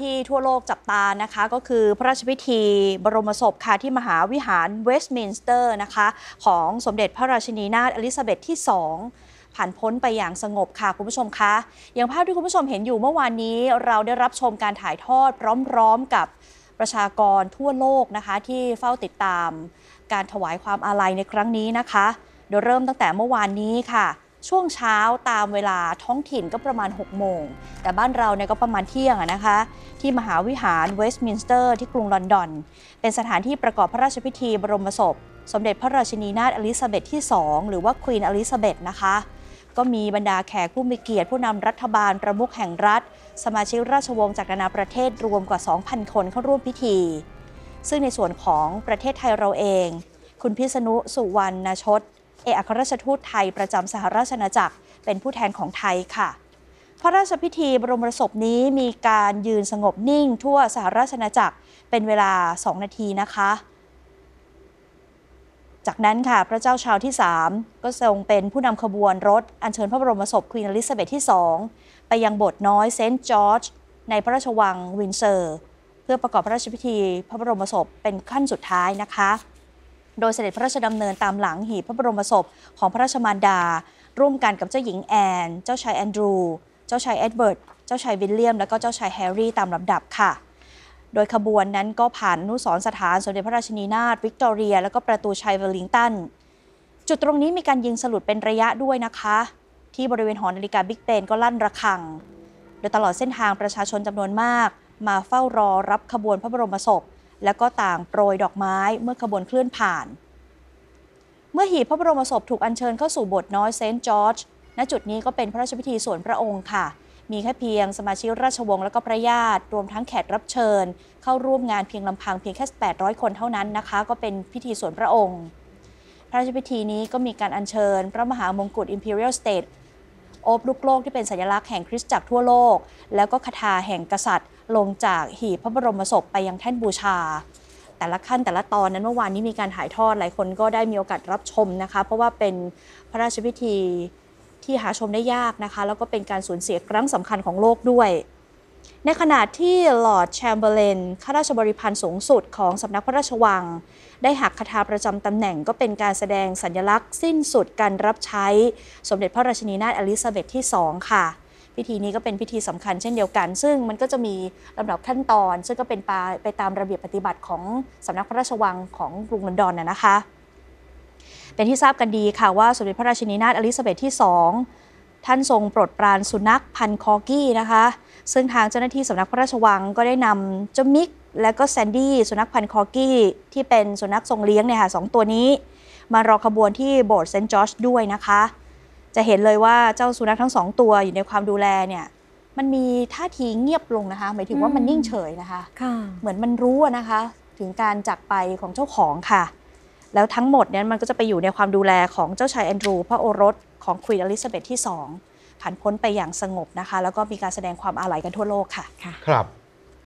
ที่ทั่วโลกจับตานะคะ ก็คือพระราชพิธีบรมศพค่ะที่มหาวิหารเวสต์มินสเตอร์นะคะ ของสมเด็จพระราชินีนาถอลิซาเบธที่ 2 ผ่านพ้นไปอย่างสงบค่ะคุณผู้ชมคะอย่างภาพที่คุณผู้ชมเห็นอยู่เมื่อวานนี้เราได้รับชมการถ่ายทอดพร้อมๆกับประชากรทั่วโลกนะคะที่เฝ้าติดตามการถวายความอาลัยในครั้งนี้นะคะ โดยเริ่มตั้งแต่เมื่อวานนี้ค่ะช่วงเช้าตามเวลาท้องถิ่นก็ประมาณ6โมงแต่บ้านเราเนี่ยก็ประมาณเที่ยงนะคะ ที่มหาวิหารเวสต์มินสเตอร์ ที่กรุงลอนดอนเป็นสถานที่ประกอบพระราชพิธีบรมศพ สมเด็จพระราชินีนาถอลิซาเบธที่ 2 หรือว่าควีนอลิซาเบธนะคะก็มีบรรดาแขกผู้มีเกียรติ ผู้นำรัฐบาล ประมุขแห่งรัฐ สมาชิกราชวงศ์จากนานาประเทศรวมกว่า 2,000 คนเข้าร่วมพิธี ซึ่งในส่วนของประเทศไทยเราเอง คุณพิษณุสุวรรณชดเอกอัครราชทูตไทยประจำสหราชอาณาจักรเป็นผู้แทนของไทยค่ะ พระราชพิธีบรมศพนี้มีการยืนสงบนิ่งทั่วสหราชอาณาจักรเป็นเวลา 2 นาทีนะคะ จากนั้นค่ะพระเจ้าชาวที่ 3 ก็ทรงเป็นผู้นำขบวนรถอัญเชิญพระบรมศพควีนอลิซาเบธที่2ไปยังโบสถ์น้อยเซนต์จอร์จในพระราชวังวินเซอร์ เพื่อประกอบพระราชพิธีพระบรมศพเป็นขั้นสุดท้ายนะคะโดยเสด็จพระราชดำเนินตามหลังหีบพระบรมศพของพระราชมารดา ร่วมกันกับเจ้าหญิงแอน เจ้าชายแอนดรู เจ้าชายเอ็ดเวิร์ด เจ้าชายวิลเลียม และก็เจ้าชายแฮร์รี่ตามลำดับค่ะ โดยขบวนนั้นก็ผ่านนุสรสถานสมเด็จพระราชินีนาถวิกตอเรียและก็ประตูชัยเวลลิงตันจุดตรงนี้มีการยิงสลุดเป็นระยะด้วยนะคะ ที่บริเวณหอนาฬิกาบิ๊กเบนก็ลั่นระฆัง โดยตลอดเส้นทางประชาชนจำนวนมาก มาเฝ้ารอ รับขบวนพระบรมศพและก็ต่างโปรยดอกไม้เมื่อขบวนเคลื่อนผ่าน เมื่อหีบพระบรมศพถูกอัญเชิญเข้าสู่โบสถ์น้อยเซนต์จอร์จณจุดนี้ก็เป็นพระราชพิธีส่วนพระองค์ค่ะ มีแค่เพียงสมาชิกราชวงศ์และก็พระญาติ รวมทั้งแขกรับเชิญ เข้าร่วมงานเพียงลำพังเพียงแค่ 800 คนเท่านั้นนะคะ ก็เป็นพิธีส่วนพระองค์ พระราชพิธีนี้ก็มีการอัญเชิญพระมหามงกุฎ Imperial State อบลูกโลกที่เป็นสัญลักษณ์แห่งคริสตจักรทั่วโลก แล้วก็คาถาแห่งกษัตริย์ ลงจากหีบพระบรมศพไปยังแท่นบูชา แต่ละขั้นแต่ละตอนนั้นเมื่อวานนี้มีการถ่ายทอดหลายคนก็ได้มีโอกาสรับชมนะคะเพราะว่าเป็นพระราชพิธีที่หาชมได้ยากนะคะแล้วก็เป็นการสูญเสียครั้งสำคัญของโลกด้วยในขณะที่ลอร์ดแชมเบอร์เลนข้าราชบริพารสูงสุดของสำนักพระราชวัง ได้หักคาถาประจำตำแหน่งก็เป็นการแสดงสัญลักษณ์สิ้นสุดการรับใช้สมเด็จพระราชินีนาถอลิซาเบธที่ 2 ค่ะ พิธีนี้ก็เป็นพิธีสำคัญเช่นเดียวกัน ซึ่งมันก็จะมีลำดับขั้นตอน ซึ่งก็เป็นไปตามระเบียบปฏิบัติของสำนักพระราชวังของกรุงลอนดอนน่ะนะคะ เป็นที่ทราบกันดีค่ะ ว่าสมเด็จพระราชินีนาถอลิซาเบธที่ 2ท่านทรงโปรดปรานสุนัขพันคอกี้นะคะซึ่งทางเจ้าหน้าที่สำนักพระราชวังก็ได้นำเจ้ามิกและก็แซนดี้สุนัขพันธ์คอกี้ ที่เป็นสุนัขทรงเลี้ยงเนี่ยค่ะสองตัวนี้มารอขบวนที่โบสถ์เซนต์จอร์จด้วยนะคะ จะเห็นเลยว่าเจ้าสุนัขทั้งสองตัวอยู่ในความดูแลเนี่ยมันมีท่าทีเงียบลงนะคะ หมายถึงว่ามันนิ่งเฉยนะคะเหมือนมันรู้นะคะ ถึงการจากไปของเจ้าของค่ะ แล้วทั้งหมดเนี่ยมันก็จะไปอยู่ในความดูแลของเจ้าชายแอนดรูพระโอรสของควีนอลิซาเบธที่สองผ่านพ้นไปอย่างสงบนะคะ แล้วก็มีการแสดงความอาลัยกันทั่วโลกค่ะ ครับ